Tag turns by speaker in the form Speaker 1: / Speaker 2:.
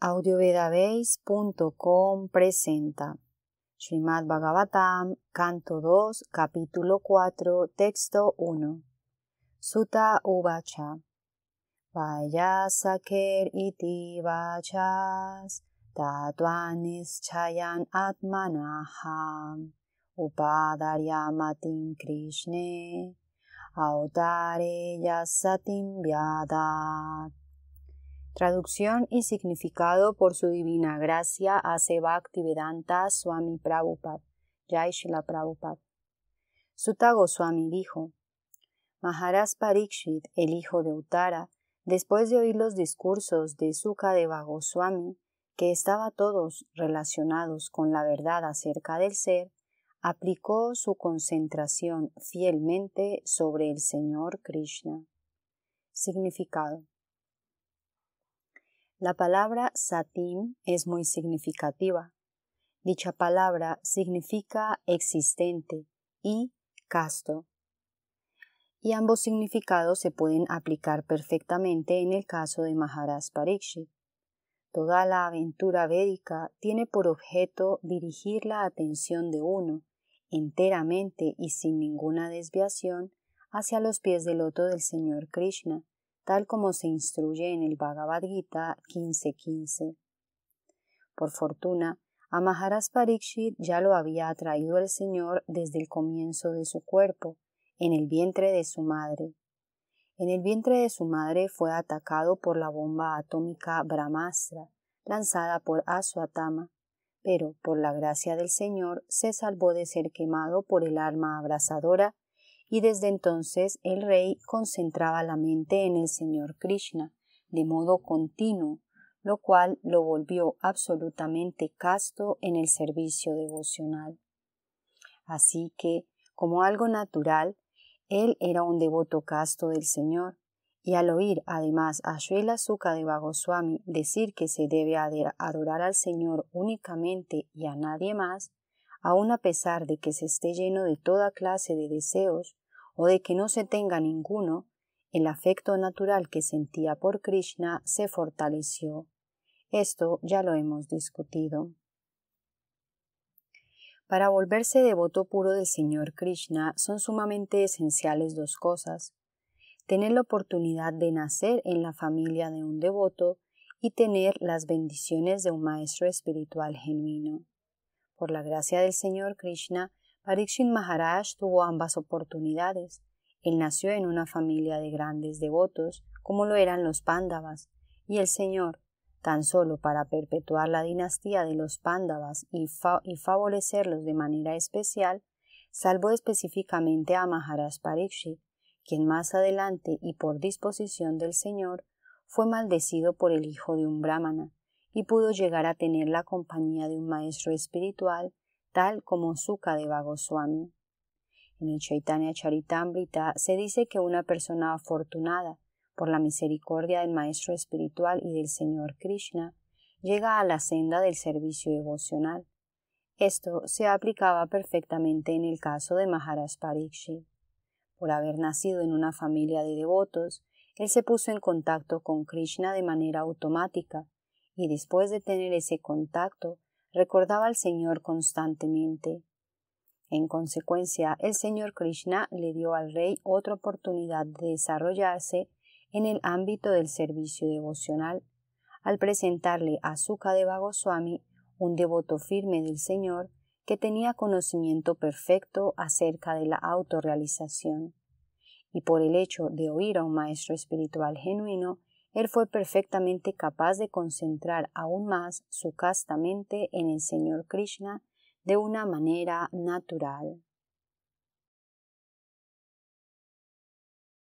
Speaker 1: audiovedabase.com presenta Srimad Bhagavatam, canto 2, capítulo 4, texto 1. Suta Uvacha. Vayasaker iti vachas tatvanis chayan atmanaham Upadaryamatin krishne autare yasatim vyadat Traducción y significado por su divina gracia hace Bhaktivedanta Swami Prabhupada, Jai Prabhupada. Sutta Goswami dijo: Maharas Parikshit, el hijo de Uttara, después de oír los discursos de Sukadeva Goswami, que estaba todos relacionados con la verdad acerca del ser, aplicó su concentración fielmente sobre el Señor Krishna. Significado la palabra satim es muy significativa. Dicha palabra significa existente y casto. Y ambos significados se pueden aplicar perfectamente en el caso de Maharas Toda la aventura védica tiene por objeto dirigir la atención de uno, enteramente y sin ninguna desviación, hacia los pies del loto del Señor Krishna, tal como se instruye en el Bhagavad Gita 15.15. Por fortuna, a ya lo había atraído el Señor desde el comienzo de su cuerpo, en el vientre de su madre. En el vientre de su madre fue atacado por la bomba atómica Brahmastra, lanzada por Asuatama, pero por la gracia del Señor se salvó de ser quemado por el arma abrasadora y desde entonces el rey concentraba la mente en el Señor Krishna de modo continuo, lo cual lo volvió absolutamente casto en el servicio devocional. Así que, como algo natural, él era un devoto casto del Señor, y al oír además a Shuela Suka de Bagoswami decir que se debe adorar al Señor únicamente y a nadie más, aun a pesar de que se esté lleno de toda clase de deseos o de que no se tenga ninguno, el afecto natural que sentía por Krishna se fortaleció. Esto ya lo hemos discutido. Para volverse devoto puro del Señor Krishna son sumamente esenciales dos cosas, tener la oportunidad de nacer en la familia de un devoto y tener las bendiciones de un maestro espiritual genuino. Por la gracia del Señor Krishna, Parikshin Maharaj tuvo ambas oportunidades. Él nació en una familia de grandes devotos, como lo eran los Pándavas, y el Señor, tan solo para perpetuar la dinastía de los Pándavas y, favorecerlos de manera especial, salvó específicamente a Maharaj Pariksit, quien más adelante y por disposición del Señor fue maldecido por el hijo de un brahmana, y pudo llegar a tener la compañía de un maestro espiritual tal como Sukha de Goswami. En el Chaitanya Charitamrita se dice que una persona afortunada por la misericordia del maestro espiritual y del Señor Krishna llega a la senda del servicio devocional. Esto se aplicaba perfectamente en el caso de Maharaj Por haber nacido en una familia de devotos, él se puso en contacto con Krishna de manera automática y después de tener ese contacto, recordaba al Señor constantemente. En consecuencia, el Señor Krishna le dio al rey otra oportunidad de desarrollarse en el ámbito del servicio devocional, al presentarle a Sukadeva Goswami, un devoto firme del Señor, que tenía conocimiento perfecto acerca de la autorrealización. Y por el hecho de oír a un maestro espiritual genuino, él fue perfectamente capaz de concentrar aún más su casta mente en el Señor Krishna de una manera natural.